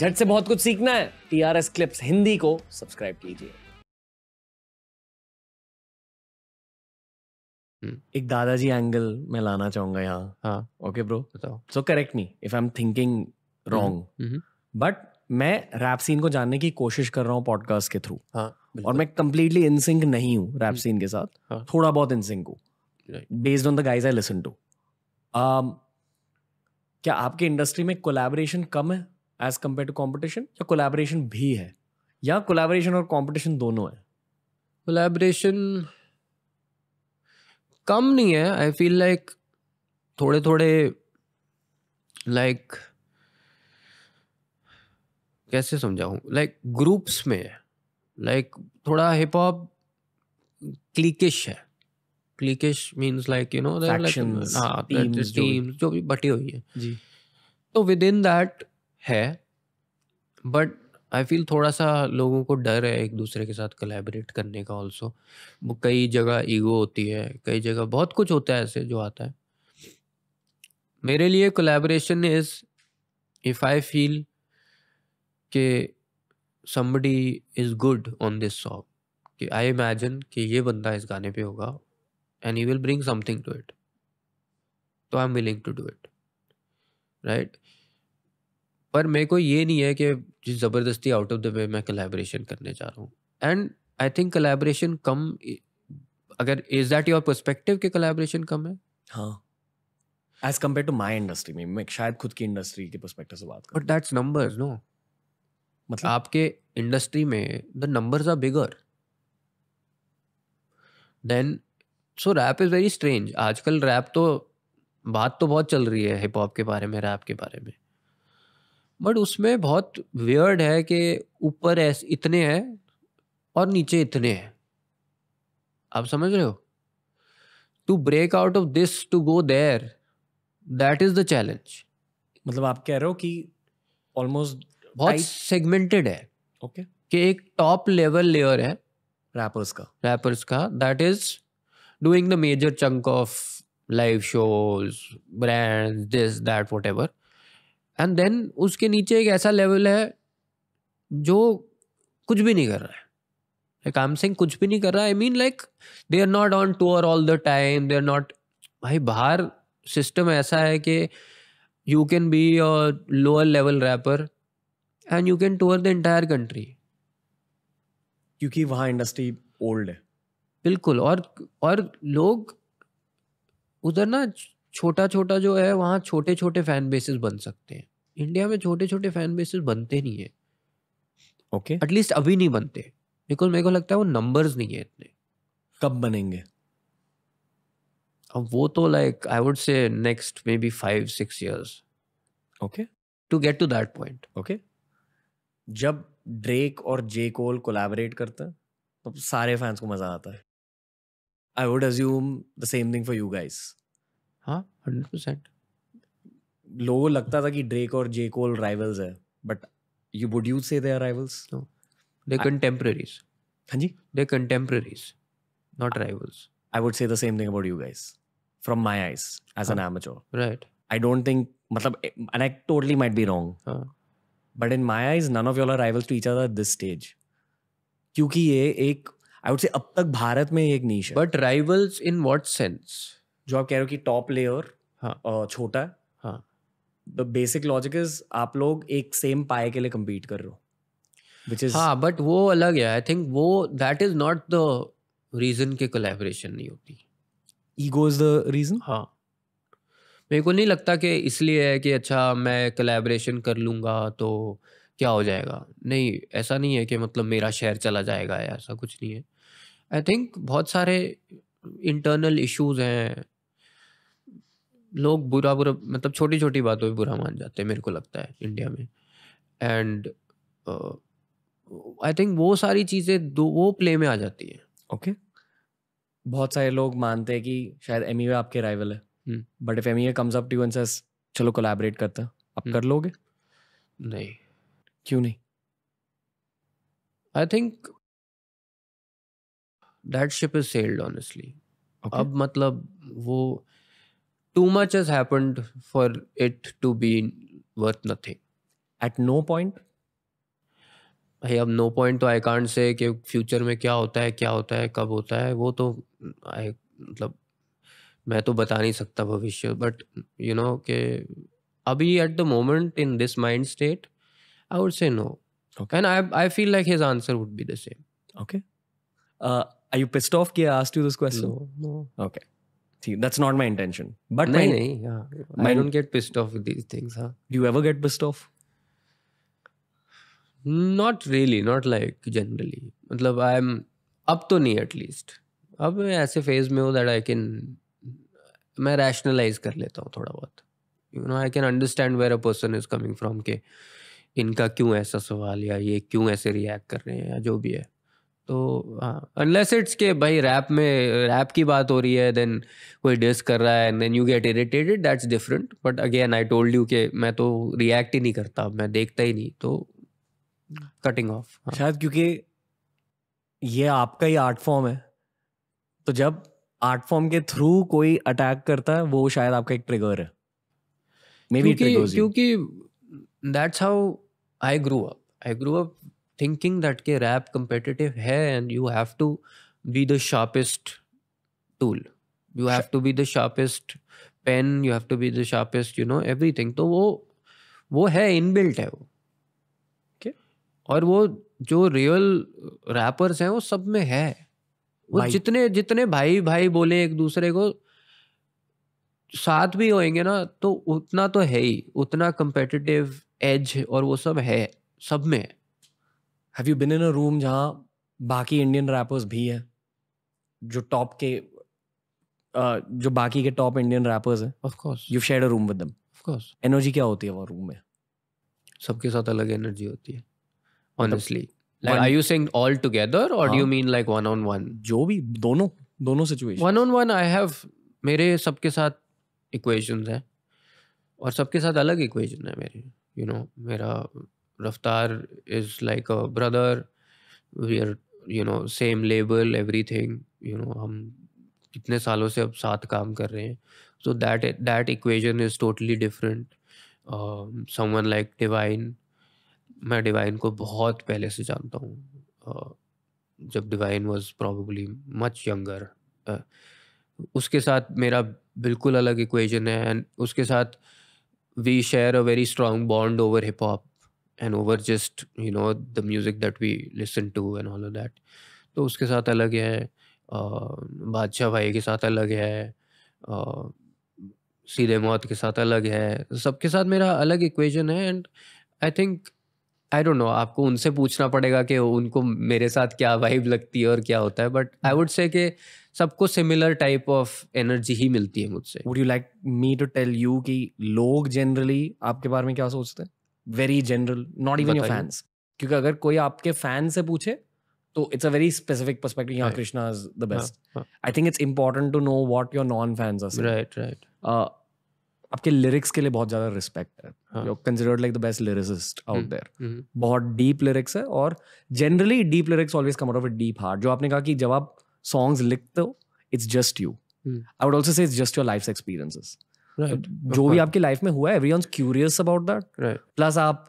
झट से बहुत कुछ सीखना है टीआरएस क्लिप्स हिंदी को सब्सक्राइब कीजिए हम्म। एक दादाजी एंगल मैं लाना चाहूंगा यहाँ ओके हाँ। ब्रो बताओ so correct me if I am thinking wrong but मैं रैप सीन को जानने की कोशिश कर रहा हूँ पॉडकास्ट के थ्रू हाँ, और मैं कम्प्लीटली इनसिंक नहीं हूँ रैप सीन हम्म। के साथ हाँ. थोड़ा बहुत इनसिंक हूँ based on the guys I listen to क्या आपके इंडस्ट्री में कोलेबोरेशन कम है एज कम्पेयर टू कॉम्पिटिशन या कोलेबरेशन भी है या कोलेबरेशन और कॉम्पिटिशन दोनों है कोलेबरेशन कम नहीं है आई फील लाइक थोड़े थोड़े लाइक like, कैसे समझाऊँ लाइक ग्रुप्स में है लाइक like, थोड़ा हिप हॉप क्लिकिश है cliquish means like you know teams जो भी बटी हुई है जी तो विद इन दैट है बट आई फील थोड़ा सा लोगों को डर है एक दूसरे के साथ कलेबरेट करने का ऑल्सो वो कई जगह ईगो होती है कई जगह बहुत कुछ होता है ऐसे जो आता है मेरे लिए collaboration is if I feel के somebody is good on this song कि आई इमेजिन कि ये बंदा इस गाने पे होगा and you will bring something to it तो I am willing to do it right पर मेरे को ये नहीं है कि जिस ज़बरदस्ती आउट ऑफ द वे मैं कलेबरेशन करने जा रहा हूँ एंड आई थिंक कलेबरेशन कम अगर इज दैट योर परस्पेक्टिव के कलेबरेशन कम है हाँ as compared to my industry में मैं शायद खुद की इंडस्ट्री के परस्पेक्टिव से बात करूँ बट दैट्स नंबर्स नो मतलब आपके इंडस्ट्री में the numbers are bigger than so rap is very strange आजकल रैप तो बात तो बहुत चल रही है हिप हॉप के बारे में रैप के बारे में बट उसमें बहुत वियर्ड है कि ऊपर ऐसे इतने हैं और नीचे इतने हैं आप समझ रहे हो to break out of this to go there that is the challenge मतलब आप कह रहे हो कि ऑलमोस्ट बहुत सेगमेंटेड है ओके okay. कि एक टॉप लेवल लेयर है रैपर्स का रैपर्स का that is doing the major chunk of live shows brand this that whatever and then उसके नीचे एक ऐसा लेवल है जो कुछ भी नहीं कर रहा है लाइक आई एम सिंग कुछ भी नहीं कर रहा I mean like they are not on tour all the time they are not भाई बाहर सिस्टम ऐसा है कि you can be a lower level rapper and you can tour the entire country क्योंकि वहाँ इंडस्ट्री ओल्ड है बिल्कुल और और लोग उधर ना छोटा छोटा जो है वहाँ छोटे छोटे फैन बेसिस बन सकते हैं इंडिया में छोटे छोटे फैन बेसिस बनते नहीं है ओके okay. एटलीस्ट अभी नहीं बनते बिकॉज मेरे को लगता है वो नंबर्स नहीं है इतने कब बनेंगे अब वो तो like I would say next maybe five six years okay to get to that point okay जब ड्रेक और जे कोल कोलैबोरेट करते हैं तो सारे फैंस को मजा आता है I would assume the same thing for you guys हाँ हंड्रेड परसेंट लोगों लगता था कि ड्रेक और जे कोल राइवल्स है but you would you say they are rivals no they contemporaries हाँ जी they contemporaries not rivals I would say the same thing about you guys from my eyes as an amateur right I don't think मतलब and I totally might be wrong but in my eyes none of your rivals to each other this stage क्योंकि ये एक आई would से अब तक भारत में एक niche है but rivals in what sense जो आप कह रहे हो कि टॉप लेयर हाँ छोटा है द बेसिक लॉजिक इज आप लोग एक सेम पाए के लिए कम्पीट कर रहे हो विच इज हाँ बट वो अलग है आई थिंक वो that is not the reason के कोलेबरेशन नहीं होती ईगो इज द रीजन हाँ मेरे को नहीं लगता कि इसलिए है कि अच्छा मैं कलेबरेशन कर लूँगा तो क्या हो जाएगा नहीं ऐसा नहीं है कि मतलब मेरा शहर चला जाएगा ऐसा कुछ नहीं है आई थिंक बहुत सारे इंटरनल इश्यूज हैं लोग बुरा बुरा मतलब छोटी छोटी बातों में बुरा मान जाते हैं मेरे को लगता है इंडिया में एंड आई थिंक वो सारी चीज़ें दो वो प्ले में आ जाती हैं ओके okay. बहुत सारे लोग मानते हैं कि शायद एम e आपके राइवल है but if M comes up to and चलो कोलैबोरेट करता हैं आप हम्म। कर लोगे नहीं क्यों नहीं I think that ship is sailed honestly अब मतलब वो too much has happened for it to be worth nothing. At no point? भाई अब नो पॉइंट तो आई कांट से कि फ्यूचर में क्या होता है क्या होता है कब होता है वो तो आई मतलब मैं तो बता नहीं सकता भविष्य बट यू नो के अभी at the moment in this mind state I would say no and I I feel like his answer would be the same okay are you pissed off कि asked you this question no okay See, that's not my intention. But nahin, my, nahin, yeah. my, I don't get pissed off with these things. Huh? Do you ever get pissed off? Not really, not like generally. मतलब I am अब तो नहीं at least अब मैं ऐसे phase में हूँ that I can मैं रैशनलाइज कर लेता हूँ थोड़ा बहुत you know I can understand where a person is coming from के इनका क्यों ऐसा सवाल या ये क्यों ऐसे रिएक्ट कर रहे हैं या जो भी है तो अनलेस इट्स के भाई रैप में रैप की बात हो रही है देन कोई डिस कर रहा है then you get irritated that's different but again I told you के मैं तो रिएक्ट ही नहीं करता मैं देखता ही नहीं तो कटिंग ऑफ हाँ. शायद क्योंकि ये आपका ही आर्ट फॉर्म है तो जब आर्ट फॉर्म के थ्रू कोई अटैक करता है वो शायद आपका एक ट्रिगर है मे क्योंकि that's how I grew up I grew up thinking that के रैप कंपेटिटिव है and you have to be the sharpest tool you have to be the sharpest pen you have to be the sharpest you know everything तो वो वो है inbuilt है वो okay. और वो जो रियल रैपर्स हैं वो सब में है वो जितने जितने भाई भाई बोले एक दूसरे को साथ भी होएंगे ना तो उतना तो है ही उतना कंपेटिटिव एज और वो सब है सब में है have you been in a room जहाँ बाकी इंडियन रैपर्स भी हैं जो टॉप के जो बाकी के टॉप इंडियन रैपर्स हैं of course you share a room with them of course energy क्या होती है वो रूम में सबके साथ अलग एनर्जी होती है honestly like are you saying all together और do you mean like one on one जो भी दोनों दोनों situation one on one I have मेरे सबके साथ इक्वेशंस हैं और सबके साथ अलग इक्वेशन है मेरे यू you नो know, मेरा Raftar is like a brother. We are you know same label everything. You know हम कितने सालों से अब साथ काम कर रहे हैं so that that equation is totally different uh, someone like divine मैं डिवाइन को बहुत पहले से जानता हूँ uh, जब Divine was probably much younger उसके साथ मेरा बिल्कुल अलग इक्वेशन है एंड उसके साथ we share a very strong bond over hip hop and over just you know the music that we listen to and all of तो उसके साथ अलग है बादशाह भाई के साथ अलग है सीधे मौत के साथ अलग है सबके साथ मेरा अलग इक्वेशन है and I think I don't know आपको उनसे पूछना पड़ेगा कि उनको मेरे साथ क्या वाइब लगती है और क्या होता है बट आई वुड से कि सबको सिमिलर टाइप ऑफ एनर्जी ही मिलती है मुझसे would you like me to tell you कि लोग जनरली आपके बारे में क्या सोचते हैं very general not even your fans क्योंकि अगर कोई आपके फैन से पूछे तो it's a very specific perspective यहाँ Krishna is the best I think it's important to know what your non fans right right आपके लिरिक्स के लिए बहुत ज्यादा रिस्पेक्ट है you considered like the best lyricist out there बहुत डीप लिरिक्स है और generally deep lyrics always come out of a deep heart जो आपने कहा कि जब आप सॉन्ग्स लिखते हो it's just you I would also say it's just your life experiences right जो भी आपकी लाइफ में हुआ everyone curious about that plus आप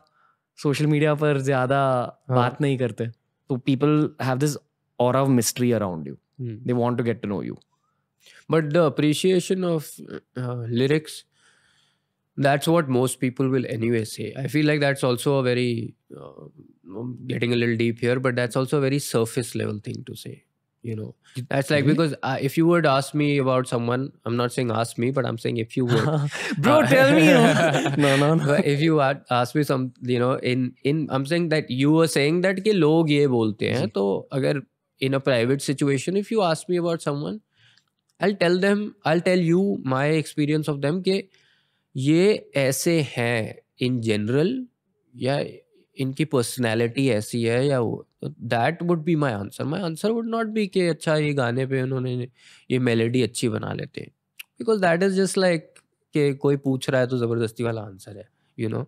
सोशल मीडिया पर ज्यादा हाँ। बात नहीं करते तो people have this aura of mystery around you they want to get to know you but the appreciation of lyrics that's what most people will anyway say I feel like that's also a very getting a lil deep here but that's also very surface level thing to say you know that's like really? because uh, if you would ask me about someone i'm not saying ask me but i'm saying if you would bro uh, tell me no no no but if you ask me some you know in in i'm saying that you were saying that ke log ye bolte hain to agar in a private situation if you ask me about someone i'll tell them i'll tell you my experience of them ke ये ऐसे हैं in general या इनकी personality ऐसी है या वो that would be my answer my answer would not be कि अच्छा ये गाने पे उन्होंने ये मेलेडी अच्छी बना लेते हैं because that is just like कि कोई पूछ रहा है तो ज़बरदस्ती वाला आंसर है you know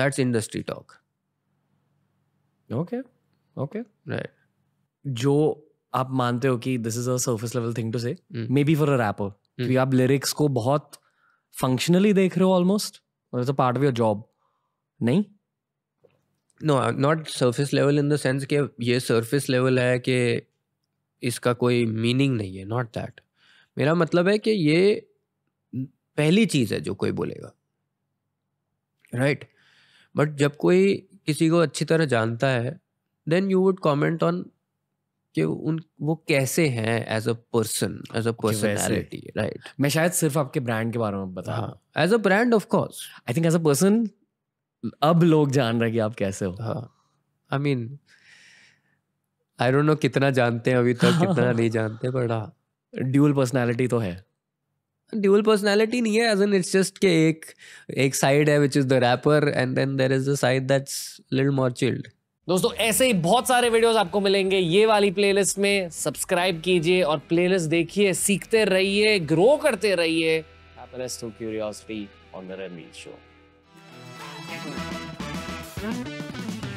that's industry talk okay okay right जो आप मानते हो कि this is a level thing to say maybe for a rapper आप लिरिक्स को बहुत फंक्शनली देख रहे हो almost it's a part of your job नहीं no not surface level in the sense कि ये सरफेस लेवल है कि इसका कोई मीनिंग नहीं है नॉट दैट मेरा मतलब है कि ये पहली चीज़ है जो कोई बोलेगा राइट right? बट जब कोई किसी को अच्छी तरह जानता है then you would comment on कि उन वो कैसे हैं as a person as a personality right मैं शायद सिर्फ आपके ब्रांड के बारे में बता as a brand of course I think as a person अब लोग जान रहे हैं कि आप कैसे हो I mean I don't know कितना जानते हैं अभी तक कितना नहीं जानते बट हाँ ड्यूअल पर्सनैलिटी तो है ड्यूअल पर्सनैलिटी नहीं है एज एन इट्स जस्ट के एक एक साइड है which is the rapper and then there is the side that's little more chilled दोस्तों ऐसे ही बहुत सारे वीडियोस आपको मिलेंगे ये वाली प्लेलिस्ट में सब्सक्राइब कीजिए और प्लेलिस्ट देखिए सीखते रहिए ग्रो करते रहिए happiness through curiosity on the Ranveer show うん。